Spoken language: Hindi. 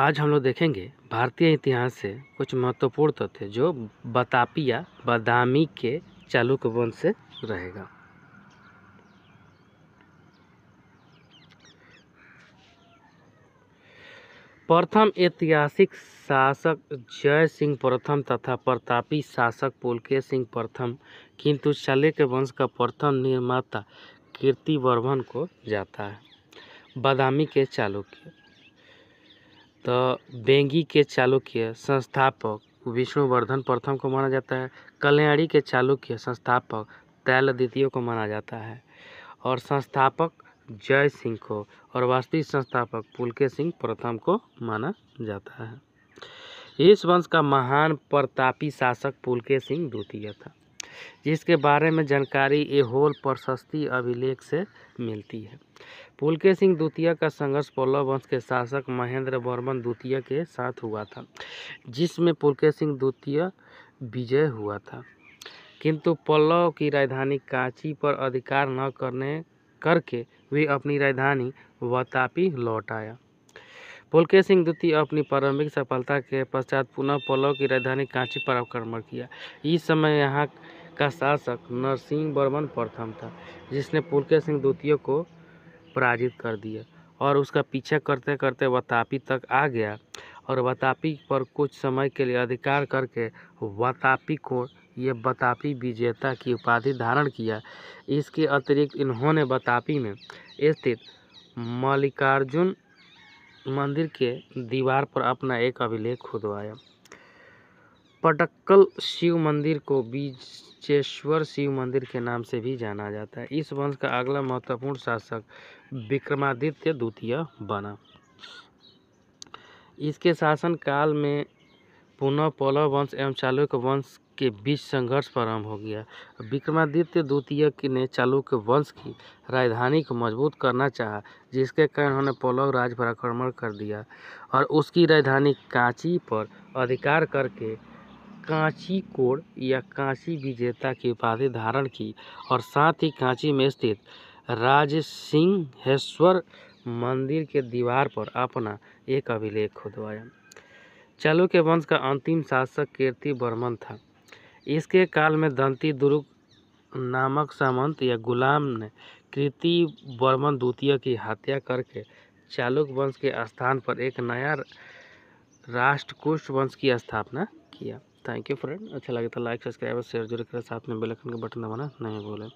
आज हम लोग देखेंगे भारतीय इतिहास से कुछ महत्वपूर्ण तथ्य जो बतापी या के चालुक्य वंश से रहेगा प्रथम ऐतिहासिक शासक जय सिंह प्रथम तथा प्रतापी शासक पुलके सिंह प्रथम किंतु चालुक्य वंश का प्रथम निर्माता कीर्ति कीर्तिवर्धन को जाता है बादामी के चालुक्य तो बेंगी के चालुक्य संस्थापक विष्णुवर्धन प्रथम को माना जाता है कल्याणी के चालुक्य संस्थापक तैल द्वितीय को माना जाता है और संस्थापक जय सिंह को और वास्तविक संस्थापक पुलके सिंह प्रथम को माना जाता है इस वंश का महान प्रतापी शासक पुलके सिंह द्वितीय था जिसके बारे में जानकारी एहोल प्रशस्ति अभिलेख से मिलती है पुलकेश सिंह द्वितीय का संघर्ष पल्लव वंश के शासक महेंद्र वर्मन द्वितीय के साथ हुआ था जिसमें पुलकेश सिंह द्वितीय विजय हुआ था किंतु पल्लव की राजधानी कांची पर अधिकार न करने करके वे अपनी राजधानी वतापी लौट आया पुलकेश सिंह द्वितीय अपनी प्रारंभिक सफलता के पश्चात पुनः पल्लव की राजधानी कांची पर आक्रमण किया इस समय यहाँ का शासक नरसिंह वर्मन प्रथम था जिसने पुलकेश सिंह द्वितीय को पराजित कर दिया और उसका पीछा करते करते वतापी तक आ गया और वतापी पर कुछ समय के लिए अधिकार करके वतापी को ये बतापी विजेता की उपाधि धारण किया इसके अतिरिक्त इन्होंने बतापी में स्थित मल्लिकार्जुन मंदिर के दीवार पर अपना एक अभिलेख खुदवाया पटक्कल शिव मंदिर को बीजेश्वर शिव मंदिर के नाम से भी जाना जाता है इस वंश का अगला महत्वपूर्ण शासक विक्रमादित्य द्वितीय बना इसके शासनकाल में पुनः पौलव वंश एवं चालुक्य वंश के बीच संघर्ष प्रारंभ हो गया विक्रमादित्य द्वितीय ने चालुक्य वंश की राजधानी को मजबूत करना चाहा जिसके कारण उन्होंने पौलव राज पर आक्रमण कर दिया और उसकी राजधानी कांची पर अधिकार करके कांची कोड़ या कांची विजेता की उपाधि धारण की और साथ ही कांची में स्थित राज सिंहेश्वर मंदिर के दीवार पर अपना एक अभिलेख खुदवाया चालुक्य वंश का अंतिम शासक कीर्ति बर्मन था इसके काल में दंती दुर्ग नामक सामंत या गुलाम ने कीर्ति बर्मन द्वितीय की हत्या करके चालुक्य वंश के स्थान पर एक नया राष्ट्रकूट वंश की स्थापना किया थैंक यू फ्रेंड अच्छा लगे तो लाइक सब्सक्राइब और शेयर जरूर करें साथ में बेल आइकन का बटन दबाना नहीं भूलें